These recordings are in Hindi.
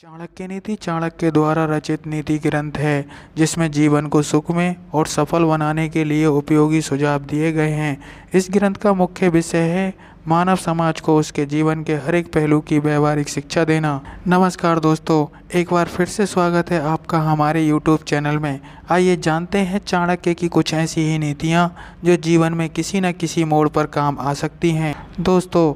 चाणक्य नीति चाणक्य द्वारा रचित नीति ग्रंथ है जिसमें जीवन को सुखमय और सफल बनाने के लिए उपयोगी सुझाव दिए गए हैं इस ग्रंथ का मुख्य विषय है मानव समाज को उसके जीवन के हर एक पहलू की व्यवहारिक शिक्षा देना नमस्कार दोस्तों एक बार फिर से स्वागत है आपका हमारे YouTube चैनल में आइए जानते हैं चाणक्य की कुछ ऐसी ही नीतियाँ जो जीवन में किसी न किसी मोड़ पर काम आ सकती हैं दोस्तों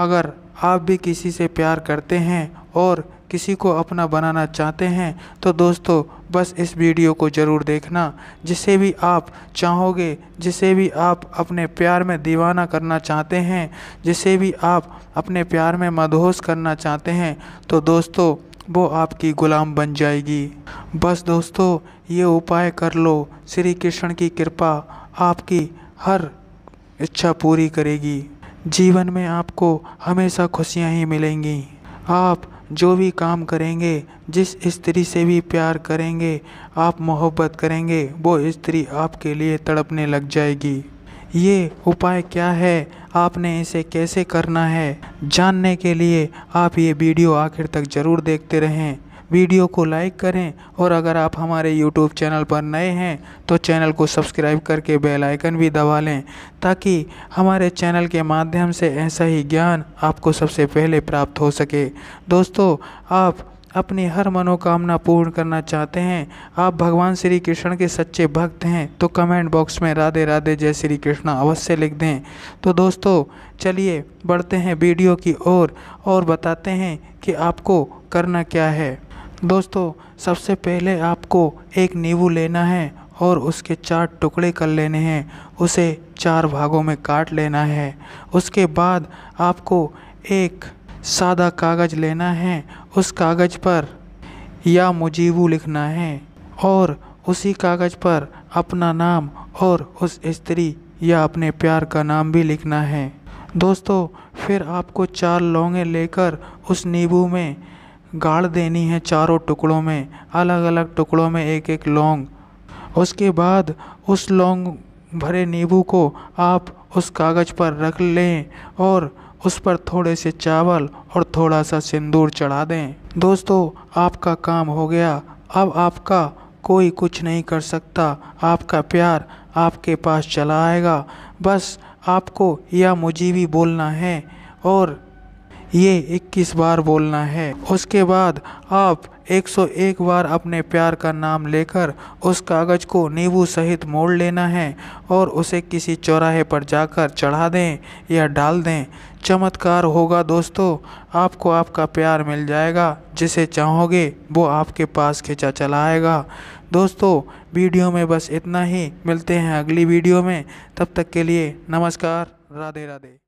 अगर आप भी किसी से प्यार करते हैं और किसी को अपना बनाना चाहते हैं तो दोस्तों बस इस वीडियो को ज़रूर देखना जिसे भी आप चाहोगे जिसे भी आप अपने प्यार में दीवाना करना चाहते हैं जिसे भी आप अपने प्यार में मदहोश करना चाहते हैं तो दोस्तों वो आपकी गुलाम बन जाएगी बस दोस्तों ये उपाय कर लो श्री कृष्ण की कृपा आपकी हर इच्छा पूरी करेगी जीवन में आपको हमेशा खुशियाँ ही मिलेंगी आप जो भी काम करेंगे जिस स्त्री से भी प्यार करेंगे आप मोहब्बत करेंगे वो स्त्री आपके लिए तड़पने लग जाएगी ये उपाय क्या है आपने इसे कैसे करना है जानने के लिए आप ये वीडियो आखिर तक ज़रूर देखते रहें वीडियो को लाइक करें और अगर आप हमारे यूट्यूब चैनल पर नए हैं तो चैनल को सब्सक्राइब करके बेल आइकन भी दबा लें ताकि हमारे चैनल के माध्यम से ऐसा ही ज्ञान आपको सबसे पहले प्राप्त हो सके दोस्तों आप अपनी हर मनोकामना पूर्ण करना चाहते हैं आप भगवान श्री कृष्ण के सच्चे भक्त हैं तो कमेंट बॉक्स में राधे राधे जय श्री कृष्णा अवश्य लिख दें तो दोस्तों चलिए बढ़ते हैं वीडियो की ओर और, और बताते हैं कि आपको करना क्या है दोस्तों सबसे पहले आपको एक नींबू लेना है और उसके चार टुकड़े कर लेने हैं उसे चार भागों में काट लेना है उसके बाद आपको एक सादा कागज़ लेना है उस कागज़ पर या मुजीबू लिखना है और उसी कागज़ पर अपना नाम और उस स्त्री या अपने प्यार का नाम भी लिखना है दोस्तों फिर आपको चार लौंगे लेकर उस नींबू में गाड़ देनी है चारों टुकड़ों में अलग अलग टुकड़ों में एक एक लौंग उसके बाद उस लौंग भरे नींबू को आप उस कागज़ पर रख लें और उस पर थोड़े से चावल और थोड़ा सा सिंदूर चढ़ा दें दोस्तों आपका काम हो गया अब आपका कोई कुछ नहीं कर सकता आपका प्यार आपके पास चला आएगा बस आपको या मुझे भी बोलना है और ये 21 बार बोलना है उसके बाद आप 101 बार अपने प्यार का नाम लेकर उस कागज़ को नींबू सहित मोड़ लेना है और उसे किसी चौराहे पर जाकर चढ़ा दें या डाल दें चमत्कार होगा दोस्तों आपको आपका प्यार मिल जाएगा जिसे चाहोगे वो आपके पास खिंचा चला आएगा दोस्तों वीडियो में बस इतना ही मिलते हैं अगली वीडियो में तब तक के लिए नमस्कार राधे राधे